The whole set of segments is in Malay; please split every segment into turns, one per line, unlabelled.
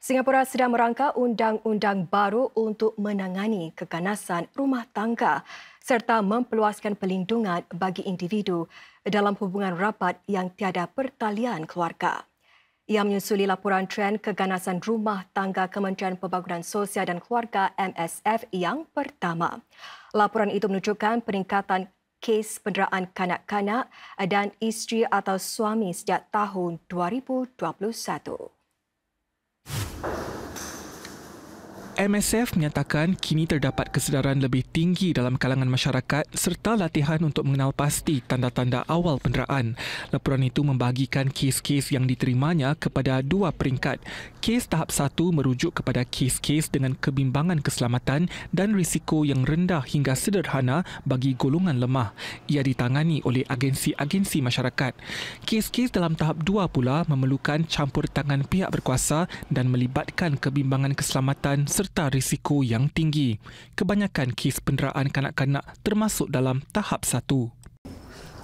Singapura sedang merangka undang-undang baru untuk menangani keganasan rumah tangga serta memperluaskan pelindungan bagi individu dalam hubungan rapat yang tiada pertalian keluarga. Ia menyusuli laporan tren keganasan rumah tangga Kementerian Pembangunan Sosial dan Keluarga MSF yang pertama. Laporan itu menunjukkan peningkatan kes penderaan kanak-kanak dan isteri atau suami sejak tahun 2021.
MSF menyatakan kini terdapat kesedaran lebih tinggi dalam kalangan masyarakat serta latihan untuk mengenal pasti tanda-tanda awal penderaan. Laporan itu membahagikan kes-kes yang diterimanya kepada dua peringkat. Kes tahap satu merujuk kepada kes-kes dengan kebimbangan keselamatan dan risiko yang rendah hingga sederhana bagi golongan lemah. Ia ditangani oleh agensi-agensi masyarakat. Kes-kes dalam tahap dua pula memerlukan campur tangan pihak berkuasa dan melibatkan kebimbangan keselamatan serta serta risiko yang tinggi. Kebanyakan kes penderaan kanak-kanak termasuk dalam tahap satu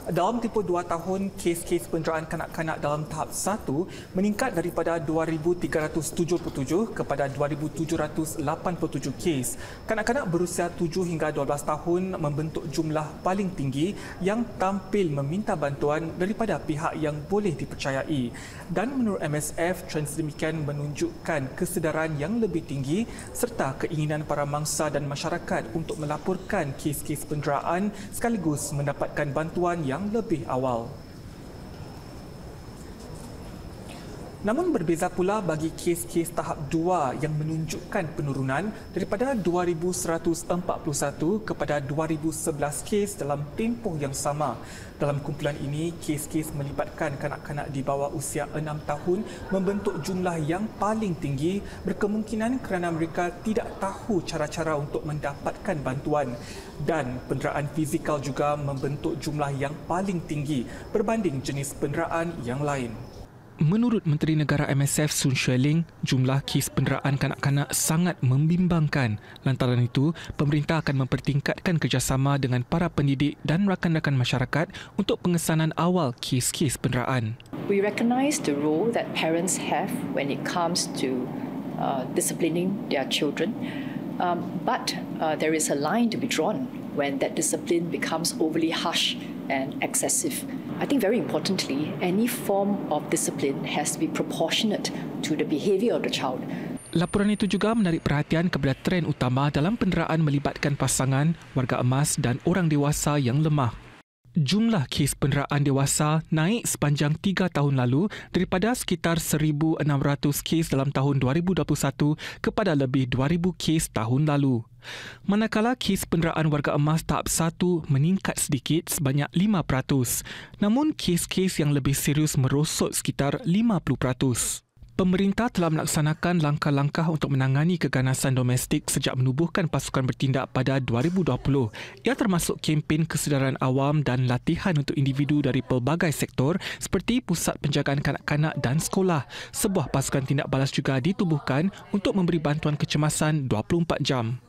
dalam tempoh dua tahun kes-kes penjaraan kanak-kanak dalam tahap satu meningkat daripada 2377 kepada 2787 kes. Kanak-kanak berusia 7 hingga 12 tahun membentuk jumlah paling tinggi yang tampil meminta bantuan daripada pihak yang boleh dipercayai. Dan menurut MSF, trend sedemikian menunjukkan kesedaran yang lebih tinggi serta keinginan para mangsa dan masyarakat untuk melaporkan kes-kes penjaraan sekaligus mendapatkan bantuan yang yang lebih awal Namun berbeza pula bagi kes-kes tahap 2 yang menunjukkan penurunan daripada 2,141 kepada 2,011 kes dalam tempoh yang sama. Dalam kumpulan ini, kes-kes melibatkan kanak-kanak di bawah usia 6 tahun membentuk jumlah yang paling tinggi berkemungkinan kerana mereka tidak tahu cara-cara untuk mendapatkan bantuan. Dan penderaan fizikal juga membentuk jumlah yang paling tinggi berbanding jenis penderaan yang lain. Menurut Menteri Negara MSF Sun Xueling, jumlah kes penderaan kanak-kanak sangat membimbangkan. Lantaran itu, pemerintah akan mempertingkatkan kerjasama dengan para pendidik dan rakan-rakan masyarakat untuk pengesanan awal kes-kes penderaan.
We recognise the role that parents have when it comes to uh, disciplining their children. Um, but uh, there is a line to be drawn when that discipline becomes overly harsh and excessive. I think very importantly, any form of discipline has to be proportionate to the behaviour of the child.
Laporan itu juga menarik perhatian kepada tren utama dalam penderaan melibatkan pasangan, warga emas dan orang dewasa yang lemah jumlah kes penderaan dewasa naik sepanjang tiga tahun lalu daripada sekitar 1,600 kes dalam tahun 2021 kepada lebih 2,000 kes tahun lalu. Manakala kes penderaan warga emas tahap 1 meningkat sedikit sebanyak 5%, namun kes-kes yang lebih serius merosot sekitar 50%. Pemerintah telah melaksanakan langkah-langkah untuk menangani keganasan domestik sejak menubuhkan pasukan bertindak pada 2020. Ia termasuk kempen kesedaran awam dan latihan untuk individu dari pelbagai sektor seperti pusat penjagaan kanak-kanak dan sekolah. Sebuah pasukan tindak balas juga ditubuhkan untuk memberi bantuan kecemasan 24 jam.